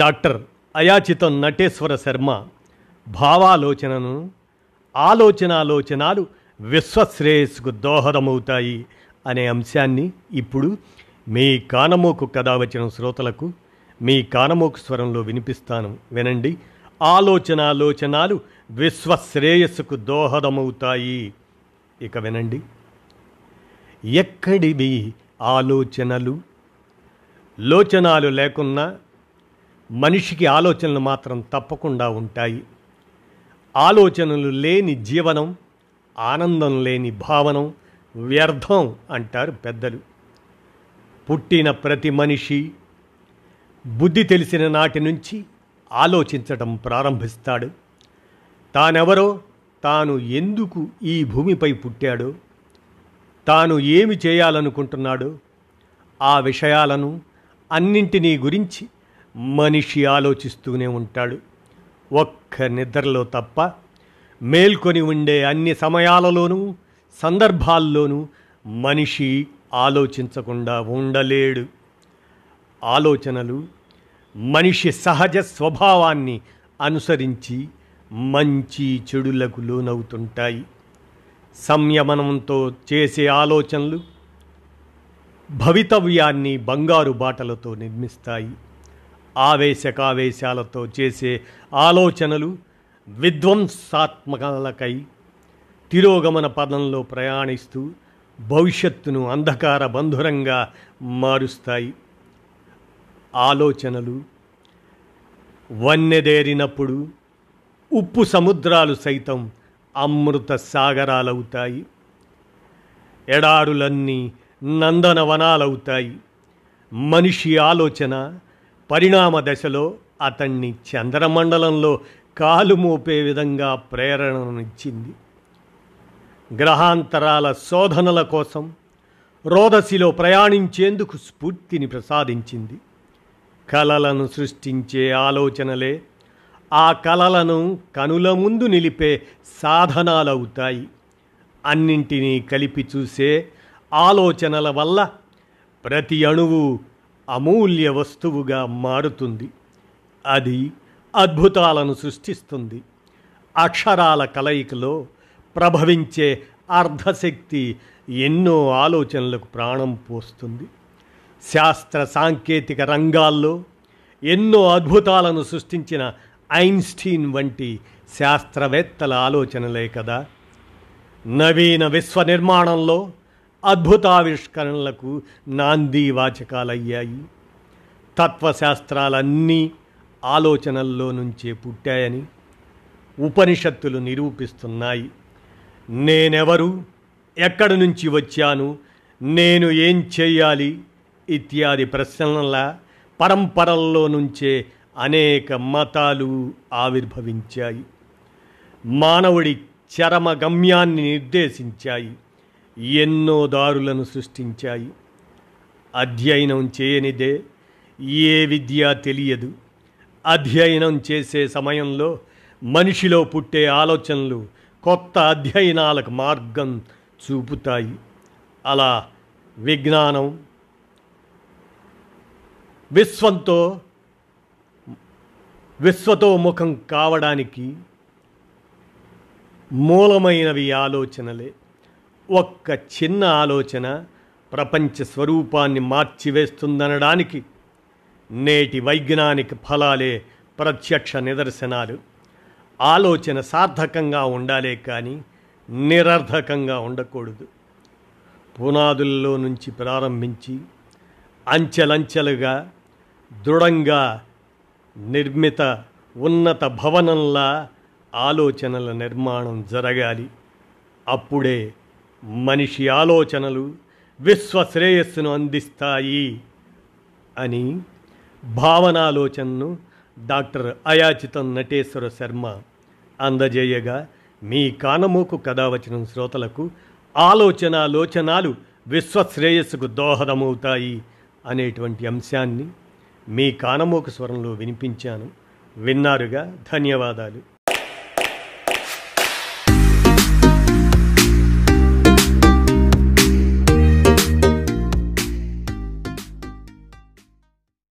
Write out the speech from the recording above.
doctor అయాచితం నటేశ్వర Sharma భావాలోచనను ఆలోచనాలోచనాలు విశ్వశ్రేయస్సుకు దోహదమవుతాయి అనే అంశాన్ని ఇప్పుడు మీ కానమోకు కథ వచ్చిన శ్రోతలకు మీ కానమోకు స్వరంలో వినిపిస్తాను వినండి ఆలోచనాలోచనాలు విశ్వశ్రేయస్సుకు దోహదమవుతాయి ఇక వినండి ఎక్కడివి ఆలోచనలు లోచనాలు లేకున్నా మనిషికి ఆలోచనలు మాత్రం తప్పకుండా ఉంటాయి ఆలోచనలు లేని జీవనం ఆనందం లేని భావనం వ్యర్థం అంటారు పెద్దలు పుట్టిన ప్రతి మనిషి బుద్ధి తెలిసిన నాటి నుంచి ఆలోచించటం ప్రారంభిస్తాడు తానెవరో తాను ఎందుకు ఈ భూమిపై పుట్టాడో తాను ఏమి చేయాలనుకుంటున్నాడో ఆ విషయాలను అన్నింటినీ గురించి మనిషి ఆలోచిస్తూనే ఉంటాడు ఒక్క నిద్రలో తప్ప మేల్కొని ఉండే అన్ని సమయాలలోనూ సందర్భాల్లోనూ మనిషి ఆలోచించకుండా ఉండలేడు ఆలోచనలు మనిషి సహజ స్వభావాన్ని అనుసరించి మంచి చెడులకు లోనవుతుంటాయి సంయమనంతో చేసే ఆలోచనలు భవితవ్యాన్ని బంగారు బాటలతో నిర్మిస్తాయి ఆవేశకావేశాలతో చేసే ఆలోచనలు విధ్వంసాత్మకలకై తిరోగమన పదంలో ప్రయాణిస్తూ భవిష్యత్తును అంధకార బంధురంగా మారుస్తాయి ఆలోచనలు వన్నెదేరినప్పుడు ఉప్పు సముద్రాలు సైతం అమృత సాగరాలవుతాయి ఎడారులన్నీ నందనవనాలవుతాయి మనిషి ఆలోచన పరిణామ దశలో అతన్ని చంద్రమండలంలో కాలు మోపే విధంగా ప్రేరణనిచ్చింది గ్రహాంతరాల శోధనల కోసం రోదసిలో ప్రయాణించేందుకు స్ఫూర్తిని ప్రసాదించింది కలలను సృష్టించే ఆలోచనలే ఆ కలలను కనుల ముందు నిలిపే సాధనాలవుతాయి అన్నింటినీ కలిపి చూసే ఆలోచనల వల్ల ప్రతి అణువు అమూల్య వస్తువుగా మారుతుంది అది అద్భుతాలను సృష్టిస్తుంది అక్షరాల కలయికలో ప్రభవించే అర్ధశక్తి ఎన్నో ఆలోచనలకు ప్రాణం పోస్తుంది శాస్త్ర సాంకేతిక రంగాల్లో ఎన్నో అద్భుతాలను సృష్టించిన ఐన్స్టీన్ వంటి శాస్త్రవేత్తల ఆలోచనలే కదా నవీన విశ్వ నిర్మాణంలో అద్భుతావిష్కరణలకు నాందీవాచకాలయ్యాయి తత్వశాస్త్రాలన్నీ ఆలోచనల్లో నుంచే పుట్టాయని ఉపనిషత్తులు నిరూపిస్తున్నాయి నేనెవరు ఎక్కడి నుంచి వచ్చాను నేను ఏం చేయాలి ఇత్యాది ప్రశ్నల పరంపరల్లో నుంచే అనేక మతాలు ఆవిర్భవించాయి మానవుడి చరమ గమ్యాన్ని నిర్దేశించాయి ఎన్నో దారులను సృష్టించాయి అధ్యయనం చేయనిదే ఏ విద్య తెలియదు అధ్యయనం చేసే సమయంలో మనిషిలో పుట్టే ఆలోచనలు కొత్త అధ్యయనాలకు మార్గం చూపుతాయి అలా విజ్ఞానం విశ్వంతో విశ్వతో ముఖం కావడానికి మూలమైనవి ఆలోచనలే ఒక్క చిన్న ఆలోచన ప్రపంచ స్వరూపాన్ని మార్చివేస్తుందనడానికి నేటి వైజ్ఞానిక ఫలాలే ప్రత్యక్ష నిదర్శనాలు ఆలోచన సార్థకంగా ఉండాలే కానీ నిరర్ధకంగా ఉండకూడదు పునాదుల్లో నుంచి ప్రారంభించి అంచెలంచెలుగా దృఢంగా నిర్మిత ఉన్నత భవనంలా ఆలోచనల నిర్మాణం జరగాలి అప్పుడే మనిషి ఆలోచనలు విశ్వశ్రేయస్సును అందిస్తాయి అని భావనాలోచనను డాక్టర్ అయాచితం నటేశ్వర శర్మ అందజేయగా మీ కానమోకు కథ శ్రోతలకు ఆలోచనాలోచనాలు విశ్వశ్రేయస్సుకు దోహదమవుతాయి అనేటువంటి అంశాన్ని మీ కానమోకు స్వరంలో వినిపించాను విన్నారుగా ధన్యవాదాలు